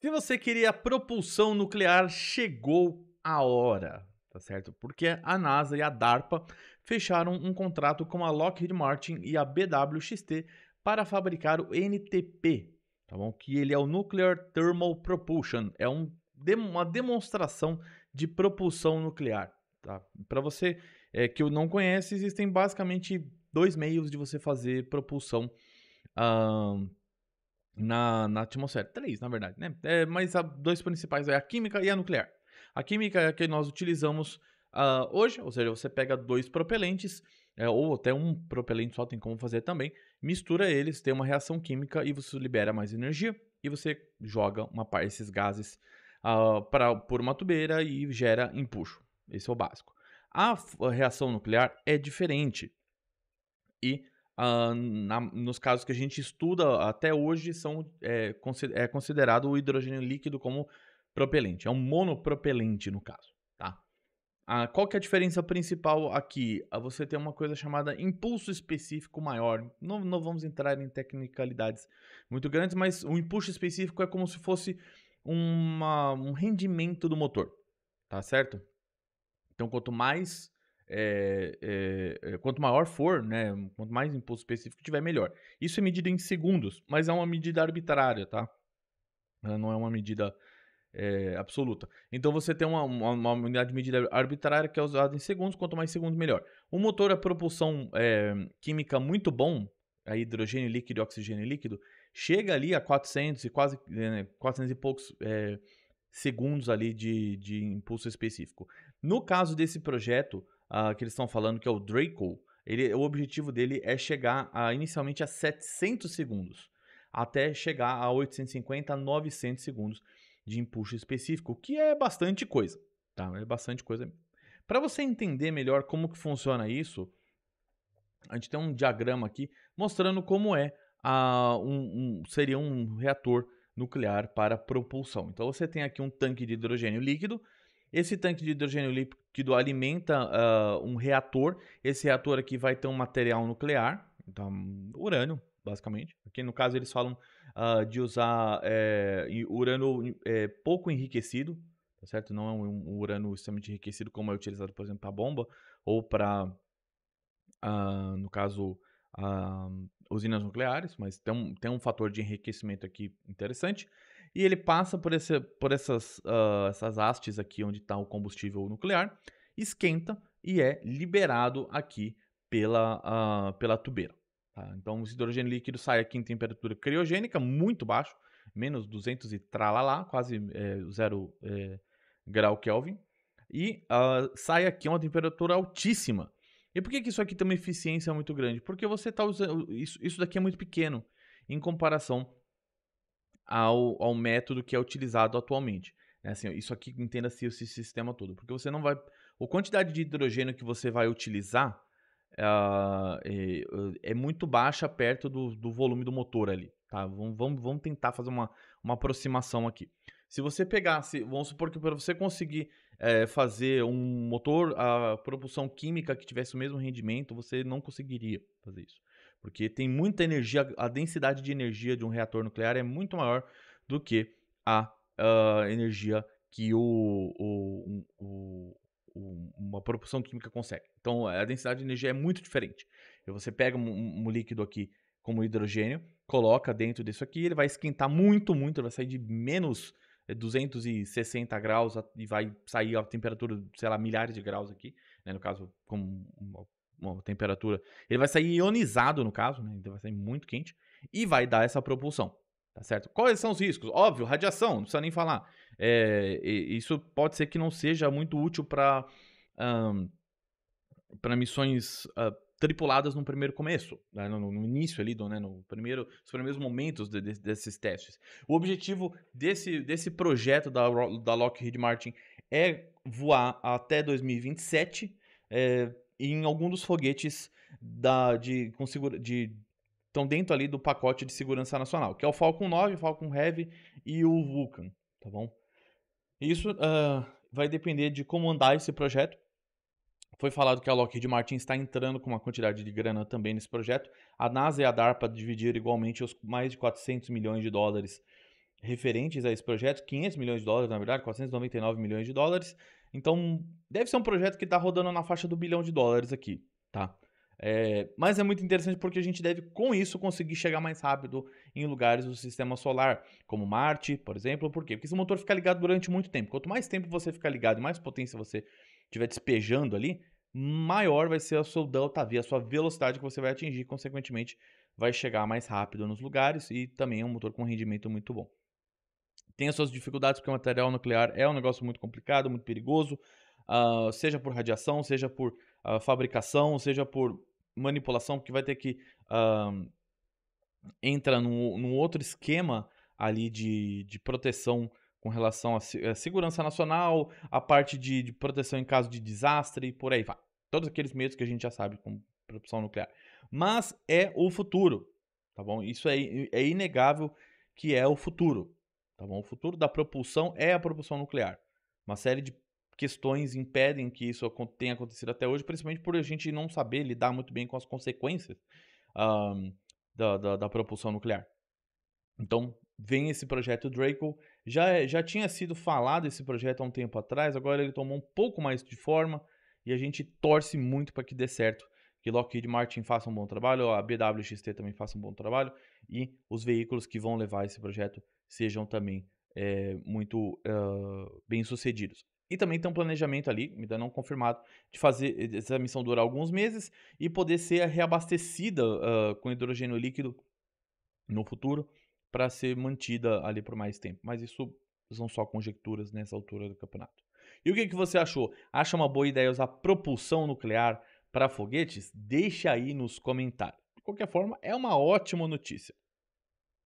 Se você queria propulsão nuclear, chegou a hora, tá certo? Porque a NASA e a DARPA fecharam um contrato com a Lockheed Martin e a BWXT para fabricar o NTP, tá bom? Que ele é o Nuclear Thermal Propulsion, é um, uma demonstração de propulsão nuclear, tá? Para você é, que não conhece, existem basicamente dois meios de você fazer propulsão uh, na, na atmosfera. Três, na verdade, né? É, mas há dois principais é a química e a nuclear. A química é a que nós utilizamos uh, hoje, ou seja, você pega dois propelentes, é, ou até um propelente só tem como fazer também, mistura eles, tem uma reação química e você libera mais energia e você joga uma parte desses gases uh, pra, por uma tubeira e gera empuxo. Esse é o básico. A, a reação nuclear é diferente. E ah, na, nos casos que a gente estuda até hoje, são, é, é considerado o hidrogênio líquido como propelente. É um monopropelente, no caso. Tá? Ah, qual que é a diferença principal aqui? Ah, você tem uma coisa chamada impulso específico maior. Não, não vamos entrar em tecnicalidades muito grandes, mas o impulso específico é como se fosse uma, um rendimento do motor. Tá certo? Então, quanto mais é, é, quanto maior for, né, quanto mais imposto específico tiver, melhor. Isso é medida em segundos, mas é uma medida arbitrária, tá? Ela não é uma medida é, absoluta. Então você tem uma, uma, unidade de medida arbitrária que é usada em segundos, quanto mais segundos, melhor. Um motor a é propulsão química muito bom, a é hidrogênio líquido e oxigênio líquido, chega ali a 400 e quase 400 né, e poucos segundos ali de, de impulso específico. No caso desse projeto, uh, que eles estão falando, que é o Draco, ele, o objetivo dele é chegar a, inicialmente a 700 segundos, até chegar a 850 900 segundos de empuxo específico, que é bastante coisa, tá? É bastante coisa. Para você entender melhor como que funciona isso, a gente tem um diagrama aqui mostrando como é a, um, um, seria um reator nuclear para propulsão. Então você tem aqui um tanque de hidrogênio líquido esse tanque de hidrogênio líquido alimenta uh, um reator. Esse reator aqui vai ter um material nuclear, então urânio, basicamente. Aqui no caso eles falam uh, de usar é, urânio é, pouco enriquecido, tá certo? Não é um, urânio extremamente enriquecido como é utilizado, por exemplo, para bomba ou para, uh, ah, no caso, usinas nucleares, mas tem um, tem um fator de enriquecimento aqui interessante e ele passa por, esse, por essas, uh, essas hastes aqui onde está o combustível nuclear, esquenta e é liberado aqui pela, uh, pela tubeira. Tá? Então, o hidrogênio líquido sai aqui em temperatura criogênica, muito baixo, menos 200 e tralalá, quase é, zero é, grau Kelvin, e uh, sai aqui a uma temperatura altíssima. E por que, que isso aqui tem uma eficiência muito grande? Porque você está usando. Isso, isso daqui é muito pequeno em comparação ao, ao método que é utilizado atualmente. É assim, isso aqui entenda-se esse sistema todo, porque você não vai. A quantidade de hidrogênio que você vai utilizar uh, é, é, muito baixa perto do, do volume do motor ali. Tá? Vamos, vamos, vamos tentar fazer uma, uma aproximação aqui. Se você pegasse, vamos supor que para você conseguir é, fazer um motor, a propulsão química que tivesse o mesmo rendimento, você não conseguiria fazer isso. Porque tem muita energia, a densidade de energia de um reator nuclear é muito maior do que a uh, energia que o, o, o, uma propulsão química consegue. Então, a densidade de energia é muito diferente. Você pega um, um líquido aqui como hidrogênio, coloca dentro disso aqui, ele vai esquentar muito, muito, vai sair de menos 260 eh, graus e vai sair a temperatura, sei lá, milhares de graus aqui, né? no caso, como uma temperatura. Ele vai sair ionizado, no caso, né? Então vai sair muito quente e vai dar essa propulsão. Tá certo? Quais são os riscos? Óbvio, radiação, não precisa nem falar. É, isso pode ser que não seja muito útil para um, para missões uh, tripuladas no primeiro começo, né? no, no, início ali, do, né? no primeiro, nos primeiros momentos de, de, desses testes. O objetivo desse, desse projeto da, da Lockheed Martin é voar até 2027. É, em algum dos foguetes da, de, com segura, de estão dentro ali do pacote de segurança nacional, que é o Falcon 9, Falcon Heavy e o Vulcan, tá bom? Isso uh, vai depender de como andar esse projeto. Foi falado que a Lockheed Martin está entrando com uma quantidade de grana também nesse projeto. A NASA e a DARPA dividiram igualmente os mais de 400 milhões de dólares referentes a esse projeto, 500 milhões de dólares, na verdade, 499 milhões de dólares, então, deve ser um projeto que está rodando na faixa do bilhão de dólares aqui, tá? É, mas é muito interessante porque a gente deve, com isso, conseguir chegar mais rápido em lugares do sistema solar, como Marte, por exemplo. Por quê? Porque se o motor ficar ligado durante muito tempo, quanto mais tempo você ficar ligado e mais potência você estiver despejando ali, maior vai ser o seu delta V, a sua velocidade que você vai atingir, consequentemente vai chegar mais rápido nos lugares e também é um motor com rendimento muito bom tem as suas dificuldades, porque o material nuclear é um negócio muito complicado, muito perigoso, uh, seja por radiação, seja por uh, fabricação, seja por manipulação, porque vai ter que. Uh, entra num, num, outro esquema ali de, de proteção com relação à eh, segurança nacional, a parte de, de, proteção em caso de desastre e por aí vai. Todos aqueles medos que a gente já sabe com propulsão nuclear. Mas é o futuro, tá bom? Isso é, é inegável que é o futuro. Tá bom? O futuro da propulsão é a propulsão nuclear. Uma série de questões impedem que isso tenha acontecido até hoje, principalmente por a gente não saber lidar muito bem com as consequências um, da, da, da, propulsão nuclear. Então, vem esse projeto Draco. Já, é, já tinha sido falado esse projeto há um tempo atrás, agora ele tomou um pouco mais de forma e a gente torce muito para que dê certo que Lockheed Martin faça um bom trabalho, a BWXT também faça um bom trabalho e os veículos que vão levar esse projeto sejam também é, muito uh, bem sucedidos. E também tem um planejamento ali, ainda não confirmado, de fazer essa missão durar alguns meses e poder ser reabastecida uh, com hidrogênio líquido no futuro para ser mantida ali por mais tempo. Mas isso são só conjecturas nessa altura do campeonato. E o que, que você achou? Acha uma boa ideia usar propulsão nuclear para foguetes? Deixa aí nos comentários. De qualquer forma, é uma ótima notícia.